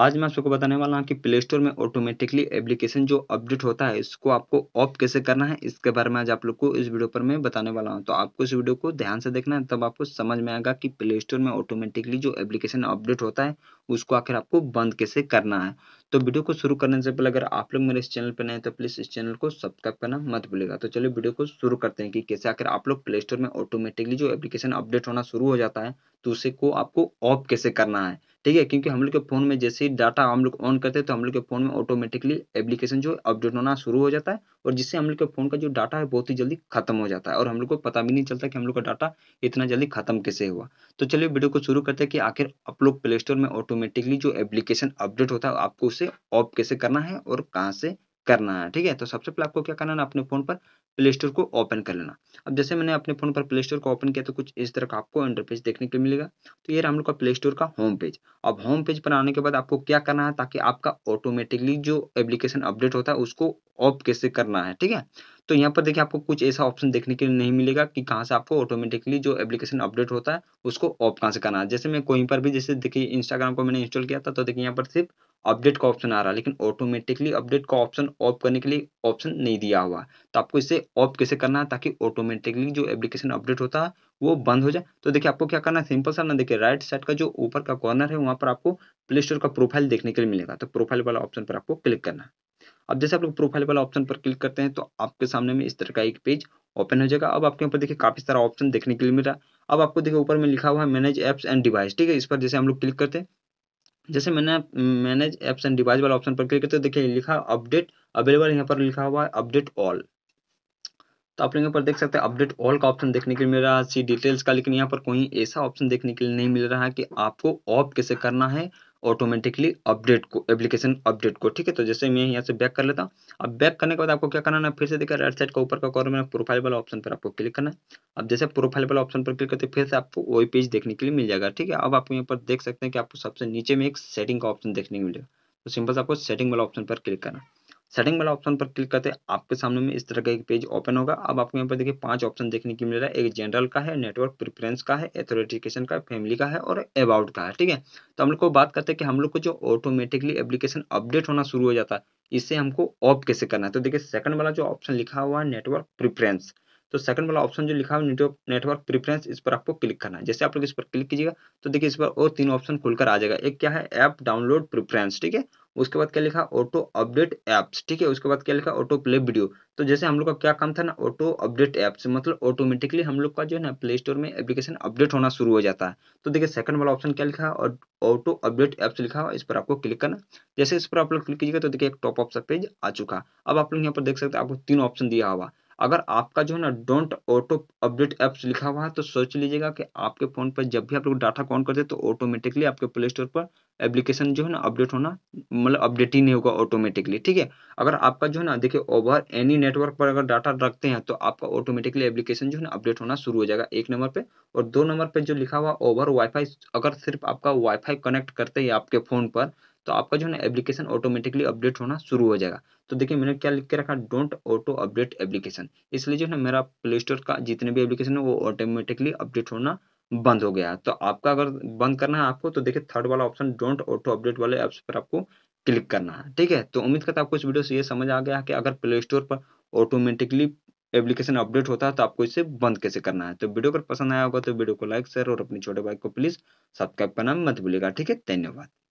आज मैं आपको बताने वाला हूँ कि प्ले स्टोर में ऑटोमेटिकली एप्लीकेशन जो अपडेट होता है इसको आपको ऑफ कैसे करना है इसके बारे में आज आप लोग को इस वीडियो पर मैं बताने वाला हूँ तो आपको इस वीडियो को ध्यान से देखना है तब आपको समझ में आएगा कि प्ले स्टोर में ऑटोमेटिकली जो एप्लीकेशन अपडेट होता है उसको आखिर आपको बंद कैसे करना है तो वीडियो को शुरू करने से पहले अगर आप लोग मेरे इस चैनल पर नए तो प्लीज़ इस चैनल को सब्सक्राइब करना मत भूलेगा तो चलिए वीडियो को शुरू करते हैं कि कैसे आखिर आप लोग प्ले स्टोर में ऑटोमेटिकली जो एप्लीकेशन अपडेट होना शुरू हो जाता है तो उसे को आपको ऑफ कैसे करना है ठीक है क्योंकि हम लोग के फ़ोन में जैसे ही डाटा हम लोग ऑन करते हैं तो हम लोग के फ़ोन में ऑटोमेटिकली एप्लीकेशन जो है अपडेट होना शुरू हो जाता है और जिससे हम लोग के फ़ोन का जो डाटा है बहुत ही जल्दी खत्म हो जाता है और हम लोग को पता भी नहीं चलता कि हम लोग का डाटा इतना जल्दी खत्म कैसे हुआ तो चलिए वीडियो को शुरू करते हैं कि आखिर आप लोग प्ले स्टोर में ऑटोमेटिकली जो एप्लीकेशन अपडेट होता है आपको उसे ऑफ कैसे करना है और कहाँ से करना है ठीक है तो सबसे पहले आपको क्या करना है अपने फ़ोन पर प्ले स्टोर को ओपन कर लेना अब जैसे मैंने अपने फ़ोन पर प्ले स्टोर को ओपन किया तो कुछ इस तरह का आपको इंटरफेस देखने को मिलेगा तो ये हम लोग का प्ले स्टोर का होम पेज अब होम पेज पर आने के बाद आपको क्या करना है ताकि आपका ऑटोमेटिकली जो एप्लीकेशन अपडेट होता है उसको ऑफ कैसे करना है ठीक है तो यहाँ पर देखिए आपको कुछ ऐसा ऑप्शन देखने के लिए नहीं मिलेगा कि कहाँ से आपको ऑटोमेटिकली जो एप्लीकेशन अपडेट होता है उसको ऑफ कहाँ से करना है जैसे मैं कहीं पर भी जैसे देखिए इंस्टाग्राम को मैंने इंस्टॉल किया था तो देखिए यहाँ पर सिर्फ अपडेट का ऑप्शन आ रहा है लेकिन ऑटोमेटिकली अपडेट का ऑप्शन ऑफ करने के लिए ऑप्शन नहीं दिया हुआ तो आपको इसे ऑफ कैसे करना है ताकि ऑटोमेटिकली जो एप्लीकेशन अपडेट होता है वो बंद हो जाए तो देखिए आपको क्या करना है सिंपल सा ना देखिए राइट साइड का जो ऊपर का कॉर्नर है वहाँ पर आपको प्ले स्टोर का प्रोफाइल देखने के लिए मिलेगा तो प्रोफाइल वाला ऑप्शन पर आपको क्लिक करना है अब जैसे आप लोग प्रोफाइल वाला ऑप्शन पर क्लिक करते हैं तो आपके सामने में इस तरह का एक पेज ओपन हो जाएगा अब आपके ऊपर देखिए काफी सारा ऑप्शन देखने के लिए मिल रहा है अब आपको देखिए ऊपर में लिखा हुआ है मैनेज एप्स एंड डिवाइस ठीक है इस पर जैसे हम लोग क्लिक करते हैं जैसे मैंने मैनेज एप्स एंड डिवाइस वाला ऑप्शन पर क्लिक करते हैं देखिए लिखा अपडेट अवेलेबल यहाँ पर लिखा हुआ है अपडेट ऑल तो आप लोग यहाँ पर देख सकते हैं अपडेट ऑल का ऑप्शन देखने के लिए मिल रहा है सी डिटेल्स का लेकिन यहाँ पर कोई ऐसा ऑप्शन देखने के लिए नहीं मिल रहा है कि आपको ऑफ कैसे करना है ऑटोमेटिकली अपडेट को एप्लीकेशन अपडेट को ठीक है तो जैसे मैं यहाँ से बैक कर लेता हूँ अब बैक करने के बाद आपको क्या करना है फिर से देखिए राइट साइड का ऊपर का कॉर्नर में प्रोफाइल वाला ऑप्शन पर आपको क्लिक करना है अब जैसे प्रोफाइल वाला ऑप्शन पर क्लिक करते फिर से आपको वही पेज देखने के लिए मिल जाएगा ठीक है अब आप यहाँ पर देख सकते हैं कि आपको सबसे नीचे में एक सेटिंग का ऑप्शन देखने को मिलेगा तो सिंपल से आपको सेटिंग वाला ऑप्शन पर क्लिक करना है सेटिंग वाला ऑप्शन पर क्लिक करते हैं आपके सामने में इस तरह का एक पेज ओपन होगा अब आपको यहाँ पर देखिए पांच ऑप्शन देखने को मिल रहा है एक जनरल का है नेटवर्क प्रिफरेंस का है एथोरिटिकेशन का फैमिली का है और अबाउट का है ठीक है तो हम लोग को बात करते हैं कि हम लोग को जो ऑटोमेटिकली एप्लीकेशन अपडेट होना शुरू हो जाता है इससे हमको ऑफ कैसे करना है तो देखिए सेकंड वाला जो ऑप्शन लिखा हुआ है नेटवर्क प्रिफरेंस तो सेकंड वाला ऑप्शन जो लिखा है नेटवर्क प्रिफरेंस इस पर आपको क्लिक करना है जैसे आप लोग इस पर क्लिक कीजिएगा तो देखिए इस पर और तीन ऑप्शन खुलकर आ जाएगा एक क्या है ऐप डाउनलोड प्रिफरेंस ठीक है उसके बाद क्या लिखा ऑटो अपडेट ऐप्स ठीक है उसके बाद क्या लिखा ऑटो प्ले वीडियो तो जैसे हम लोग का क्या काम था ना ऑटो अपडेट ऐप्स मतलब ऑटोमेटिकली हम लोग का जो है ना प्ले स्टोर में एप्लीकेशन अपडेट होना शुरू हो जाता है तो देखिए सेकंड वाला ऑप्शन क्या लिखा और ऑटो अपडेट ऐप्स लिखा हुआ इस पर आपको क्लिक करना जैसे इस पर आप लोग क्लिक कीजिएगा तो देखिए एक टॉप ऑफ सा पेज आ चुका अब आप लोग यहाँ पर देख सकते हैं आपको तीन ऑप्शन दिया हुआ अगर आपका जो है ना डोंट ऑटो अपडेट एप्स लिखा हुआ है तो सोच लीजिएगा कि आपके फ़ोन पर जब भी आप लोग डाटा कॉन करते हैं तो ऑटोमेटिकली आपके प्ले स्टोर पर एप्लीकेशन जो है ना अपडेट होना मतलब अपडेट ही नहीं होगा ऑटोमेटिकली ठीक है अगर आपका जो है ना देखिए ओवर एनी नेटवर्क पर अगर डाटा रखते हैं तो आपका ऑटोमेटिकली एप्लीकेशन जो है ना अपडेट होना शुरू हो जाएगा एक नंबर पे और दो नंबर पे जो लिखा हुआ ओवर वाईफाई अगर सिर्फ आपका वाईफाई कनेक्ट करते ही आपके फ़ोन पर तो आपका जो है ना एप्लीकेशन ऑटोमेटिकली अपडेट होना शुरू हो जाएगा तो देखिए मैंने क्या लिख के रखा डोंट ऑटो अपडेट एप्लीकेशन इसलिए जो है ना मेरा प्ले स्टोर का जितने भी एप्लीकेशन है वो ऑटोमेटिकली अपडेट होना बंद हो गया तो आपका अगर बंद करना है आपको तो देखिए थर्ड वाला ऑप्शन डोंट ऑटो अपडेट वाले ऐप्स पर आपको क्लिक करना है ठीक है तो उम्मीद करता आपको इस वीडियो से ये समझ आ गया कि अगर प्ले स्टोर पर ऑटोमेटिकली एप्लीकेशन अपडेट होता है तो आपको इसे बंद कैसे करना है तो वीडियो अगर पसंद आया होगा तो वीडियो को लाइक शेयर और अपने छोटे भाई को प्लीज सब्सक्राइब करना मत भूलिएगा ठीक है धन्यवाद